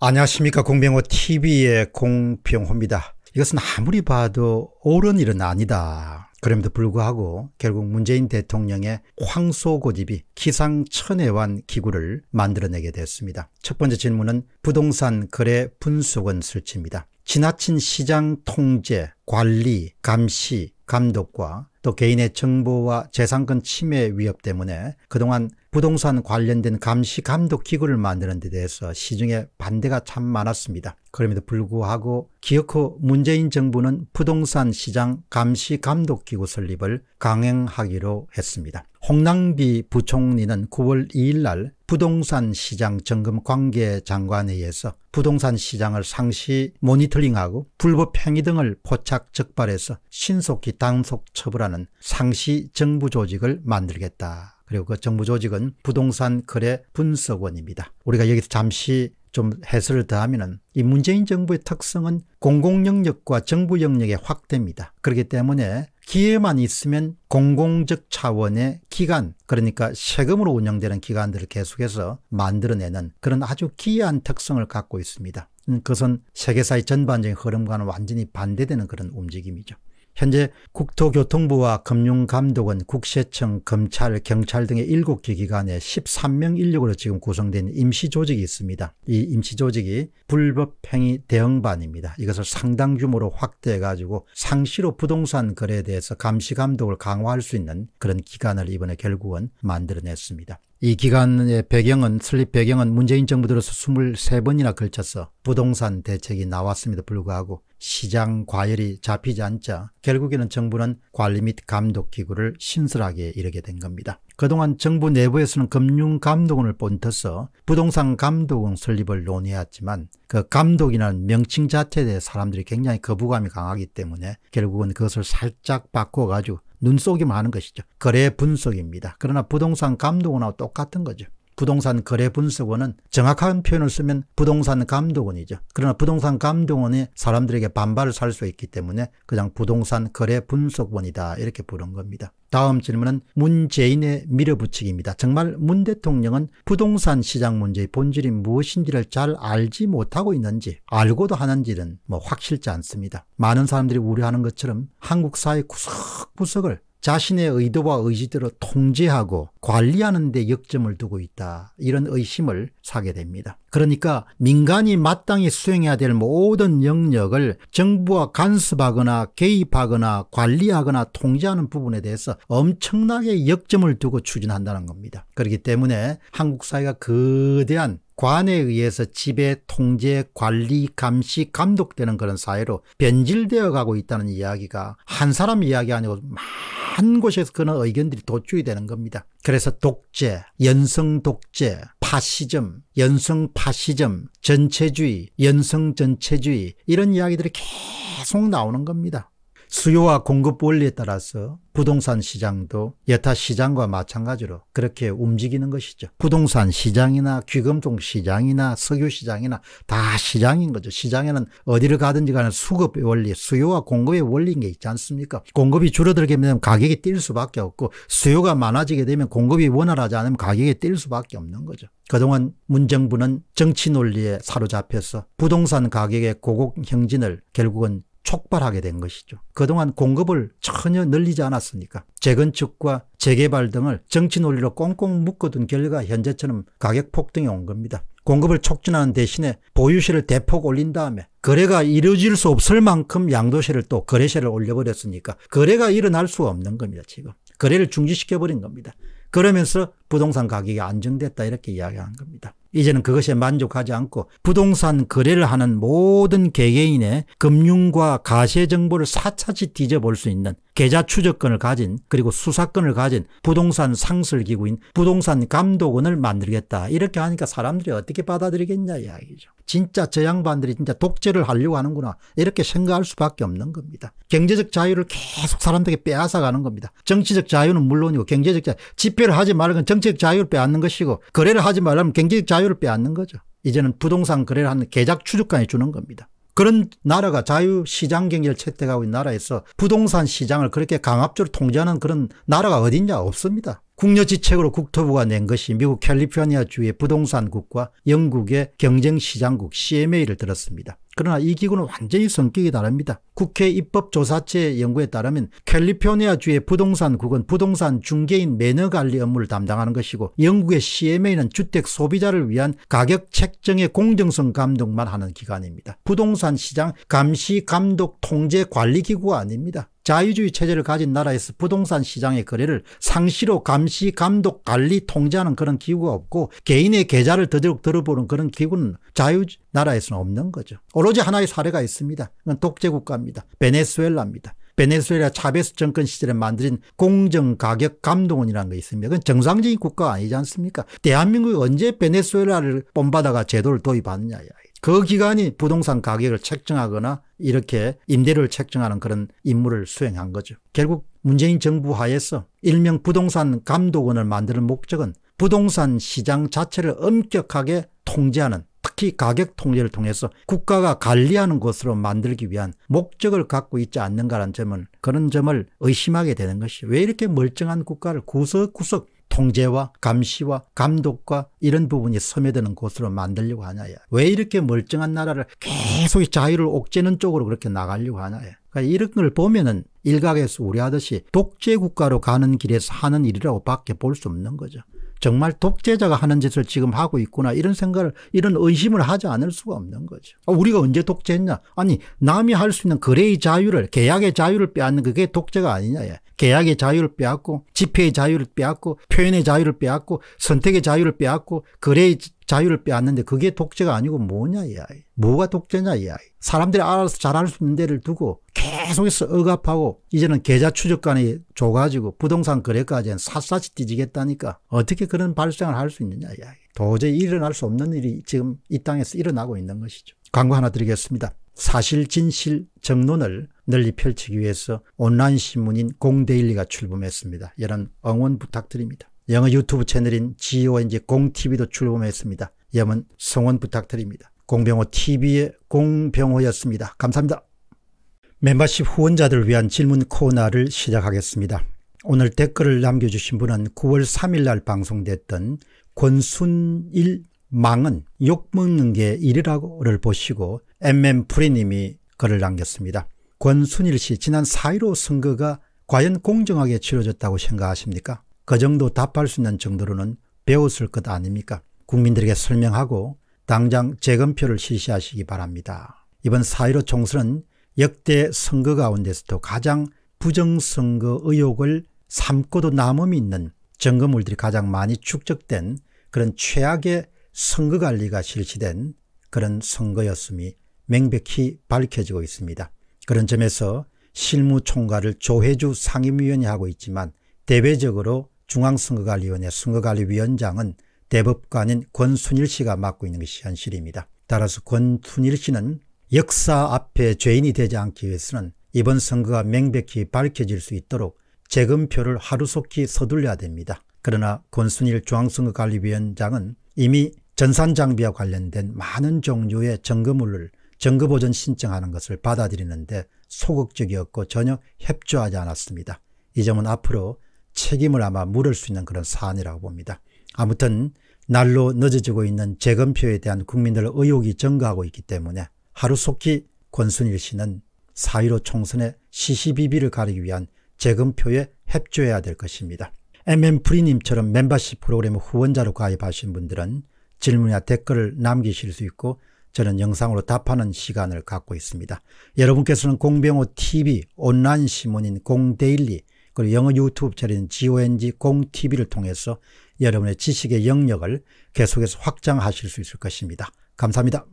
안녕하십니까 공병호 tv의 공병호입니다. 이것은 아무리 봐도 옳은 일은 아니다. 그럼에도 불구하고 결국 문재인 대통령의 황소고집이 기상천외한 기구를 만들어내게 됐습니다. 첫 번째 질문은 부동산 거래 분석원 설치입니다. 지나친 시장 통제, 관리, 감시, 감독과 또 개인의 정보와 재산권 침해 위협 때문에 그동안 부동산 관련된 감시 감독 기구를 만드는 데 대해서 시중에 반대가 참 많았습니다. 그럼에도 불구하고 기어코 문재인 정부는 부동산 시장 감시 감독 기구 설립을 강행하기로 했습니다. 홍남기 부총리는 9월 2일 날 부동산 시장 점검 관계 장관에의해서 부동산 시장을 상시 모니터링하고 불법 행위 등을 포착 적발해서 신속히 단속 처벌하는 상시 정부 조직을 만들겠다 그리고 그 정부 조직은 부동산 거래 분석원입니다. 우리가 여기서 잠시 좀 해설을 더하면이 문재인 정부의 특성은 공공 영역과 정부 영역의 확대입니다. 그렇기 때문에 기회만 있으면 공공적 차원의 기관 그러니까 세금으로 운영되는 기관들을 계속해서 만들어내는 그런 아주 기이한 특성을 갖고 있습니다. 음, 그것은 세계사의 전반적인 흐름과는 완전히 반대되는 그런 움직임이죠. 현재 국토교통부와 금융감독원, 국세청, 검찰, 경찰 등의 7개 기관에 13명 인력으로 지금 구성된 임시조직이 있습니다. 이 임시조직이 불법행위 대응반입니다. 이것을 상당 규모로 확대해가지고 상시로 부동산 거래에 대해서 감시감독을 강화할 수 있는 그런 기관을 이번에 결국은 만들어냈습니다. 이기관의 배경은 설립 배경은 문재인 정부 들어서 23번이나 걸쳐서 부동산 대책이 나왔음에도 불구하고 시장 과열이 잡히지 않자 결국에는 정부는 관리 및 감독 기구를 신설하게 이르게 된 겁니다. 그동안 정부 내부에서는 금융감독원을 본떠서 부동산 감독원 설립을 논의했지만 그 감독이라는 명칭 자체에 대해 사람들이 굉장히 거부감이 강하기 때문에 결국은 그것을 살짝 바꿔가지고 눈속임하는 것이죠. 거래 분석입니다. 그러나 부동산 감독원하고 똑같은 거죠. 부동산 거래 분석원은 정확한 표현을 쓰면 부동산 감독원이죠. 그러나 부동산 감독원이 사람들에게 반발을 살 수 있기 때문에 그냥 부동산 거래 분석원이다 이렇게 부른 겁니다. 다음 질문은 문재인의 밀어붙이기입니다. 정말 문 대통령은 부동산 시장 문제의 본질이 무엇인지를 잘 알지 못하고 있는지 알고도 하는지는 뭐 확실치 않습니다. 많은 사람들이 우려하는 것처럼 한국 사회 구석구석을 자신의 의도와 의지들을 통제하고 관리하는 데 역점을 두고 있다. 이런 의심을 사게 됩니다. 그러니까 민간이 마땅히 수행해야 될 모든 영역을 정부와 간섭하거나 개입하거나 관리하거나 통제하는 부분에 대해서 엄청나게 역점을 두고 추진한다는 겁니다. 그렇기 때문에 한국 사회가 거대한 관에 의해서 지배, 통제, 관리, 감시, 감독되는 그런 사회로 변질되어 가고 있다는 이야기가 한 사람 이야기 아니고 많은 곳에서 그런 의견들이 도출이 되는 겁니다. 그래서 독재, 연성 독재, 파시즘, 연성 파시즘, 전체주의, 연성 전체주의 이런 이야기들이 계속 나오는 겁니다. 수요와 공급 원리에 따라서 부동산 시장도 여타 시장과 마찬가지로 그렇게 움직이는 것이죠. 부동산 시장이나 귀금속 시장이나 석유 시장이나 다 시장인 거죠. 시장에는 어디를 가든지 간에 수급의 원리, 수요와 공급의 원리인 게 있지 않습니까? 공급이 줄어들게 되면 가격이 뛸 수밖에 없고 수요가 많아지게 되면 공급이 원활하지 않으면 가격이 뛸 수밖에 없는 거죠. 그동안 문정부는 정치 논리에 사로잡혀서 부동산 가격의 고곡 행진을 결국은 촉발하게 된 것이죠. 그동안 공급을 전혀 늘리지 않았으니까 재건축과 재개발 등을 정치 논리로 꽁꽁 묶어둔 결과 현재처럼 가격 폭등이 온 겁니다. 공급을 촉진하는 대신에 보유세를 대폭 올린 다음에 거래가 이루어질 수 없을 만큼 양도세를 또 거래세를 올려버렸으니까 거래가 일어날 수가 없는 겁니다. 지금 거래를 중지시켜버린 겁니다. 그러면서 부동산 가격이 안정됐다 이렇게 이야기한 겁니다. 이제는 그것에 만족하지 않고 부동산 거래를 하는 모든 개개인의 금융과 가세 정보를 사차시 뒤져볼 수 있는 계좌 추적권을 가진 그리고 수사권을 가진 부동산 상설기구인 부동산 감독원을 만들겠다. 이렇게 하니까 사람들이 어떻게 받아들이겠냐 이야기죠. 진짜 저 양반들이 진짜 독재를 하려고 하는구나 이렇게 생각할 수밖에 없는 겁니다. 경제적 자유를 계속 사람들에게 빼앗아가는 겁니다. 정치적 자유는 물론이고 경제적 자유 집회를 하지 말라면 정치적 자유를 빼앗는 것이고 거래를 하지 말라면 경제적 자유를 빼앗는 거죠. 이제는 부동산 거래를 하는 계좌 추적관이 주는 겁니다. 그런 나라가 자유시장 경제를 채택하고 있는 나라에서 부동산 시장을 그렇게 강압적으로 통제하는 그런 나라가 어딨냐 없습니다. 국료지책으로 국토부가 낸 것이 미국 캘리포니아주의 부동산국과 영국의 경쟁시장국 CMA를 들었습니다. 그러나 이 기구는 완전히 성격이 다릅니다. 국회 입법조사체 연구에 따르면 캘리포니아주의 부동산국은 부동산 중개인 매너 관리 업무를 담당하는 것이고 영국의 CMA는 주택 소비자를 위한 가격 책정의 공정성 감독만 하는 기관입니다. 부동산 시장 감시 감독 통제 관리 기구가 아닙니다. 자유주의 체제를 가진 나라에서 부동산 시장의 거래를 상시로 감시, 감독, 관리, 통제하는 그런 기구가 없고 개인의 계좌를 더더욱 들어보는 그런 기구는 자유 나라에서는 없는 거죠. 오로지 하나의 사례가 있습니다. 그건 독재국가입니다. 베네수엘라입니다. 베네수엘라 차베스 정권 시절에 만들어진 공정가격감독원이라는 게 있습니다. 그건 정상적인 국가 아니지 않습니까? 대한민국이 언제 베네수엘라를 본받아가 제도를 도입하느냐. 그기관이 부동산 가격을 책정하거나 이렇게 임대료를 책정하는 그런 임무를 수행한 거죠. 결국 문재인 정부 하에서 일명 부동산 감독원을 만드는 목적은 부동산 시장 자체를 엄격하게 통제하는 특히 가격 통제를 통해서 국가가 관리하는 것으로 만들기 위한 목적을 갖고 있지 않는가라는 점을 그런 점을 의심하게 되는 것이 왜 이렇게 멀쩡한 국가를 구석구석 통제와 감시와 감독과 이런 부분이 섬매되는 곳으로 만들려고 하냐야왜 이렇게 멀쩡한 나라를 계속 자유를 옥죄는 쪽으로 그렇게 나가려고 하냐야 그러니까 이런 걸 보면은 일각에서 우려하듯이 독재 국가로 가는 길에서 하는 일이라고 밖에 볼 수 없는 거죠. 정말 독재자가 하는 짓을 지금 하고 있구나 이런 생각을 이런 의심을 하지 않을 수가 없는 거죠. 아, 우리가 언제 독재했냐? 아니 남이 할 수 있는 거래의 자유를 계약의 자유를 빼앗는 그게 독재가 아니냐. 예. 계약의 자유를 빼앗고 집회의 자유를 빼앗고 표현의 자유를 빼앗고 선택의 자유를 빼앗고 거래의 자유를 빼앗는데 그게 독재가 아니고 뭐냐 이 아이. 뭐가 독재냐 이 아이. 사람들이 알아서 잘할 수 있는 데를 두고 계속해서 억압하고 이제는 계좌 추적관이 줘가지고 부동산 거래까지는 샅샅이 뒤지겠다니까 어떻게 그런 발생을 할 수 있느냐 이야기. 도저히 일어날 수 없는 일이 지금 이 땅에서 일어나고 있는 것이죠. 광고 하나 드리겠습니다. 사실 진실 정론을 널리 펼치기 위해서 온라인 신문인 공데일리가 출범했습니다. 여러분 응원 부탁드립니다. 영어 유튜브 채널인 GONG 공TV도 출범했습니다. 여러분 성원 부탁드립니다. 공병호 TV의 공병호였습니다. 감사합니다. 멤버십 후원자들을 위한 질문 코너를 시작하겠습니다. 오늘 댓글을 남겨주신 분은 9월 3일 날 방송됐던 권순일 망은 욕먹는 게 일이라고를 보시고 MM프리님이 글을 남겼습니다. 권순일 씨 지난 4.15 선거가 과연 공정하게 치러졌다고 생각하십니까? 그 정도 답할 수 있는 정도로는 배웠을 것 아닙니까? 국민들에게 설명하고 당장 재검표를 실시하시기 바랍니다. 이번 4.15 총선은 역대 선거 가운데서도 가장 부정선거 의혹을 삼고도 남음이 있는 점검물들이 가장 많이 축적된 그런 최악의 선거관리가 실시된 그런 선거였음이 명백히 밝혀지고 있습니다. 그런 점에서 실무총괄을 조혜주 상임위원이 하고 있지만 대외적으로 중앙선거관리위원회 선거관리위원장은 대법관인 권순일 씨가 맡고 있는 것이 현실입니다. 따라서 권순일 씨는 역사 앞에 죄인이 되지 않기 위해서는 이번 선거가 명백히 밝혀질 수 있도록 재검표를 하루속히 서둘려야 됩니다. 그러나 권순일 중앙선거관리위원장은 이미 전산장비와 관련된 많은 종류의 점검물을점거보전 신청하는 것을 받아들이는데 소극적이었고 전혀 협조하지 않았습니다. 이 점은 앞으로 책임을 아마 물을 수 있는 그런 사안이라고 봅니다. 아무튼 날로 늦어지고 있는 재검표에 대한 국민들의 의혹이 증가하고 있기 때문에 하루속히 권순일 씨는 4 1로 총선의 시시비비를 가리기 위한 재검표에 협조해야 될 것입니다. MM프리님처럼 멤버십 프로그램 후원자로 가입하신 분들은 질문이나 댓글을 남기실 수 있고 저는 영상으로 답하는 시간을 갖고 있습니다. 여러분께서는 공병호 TV, 온라인 신문인 공데일리, 그리고 영어 유튜브 채널인 GONG 공TV를 통해서 여러분의 지식의 영역을 계속해서 확장하실 수 있을 것입니다. 감사합니다.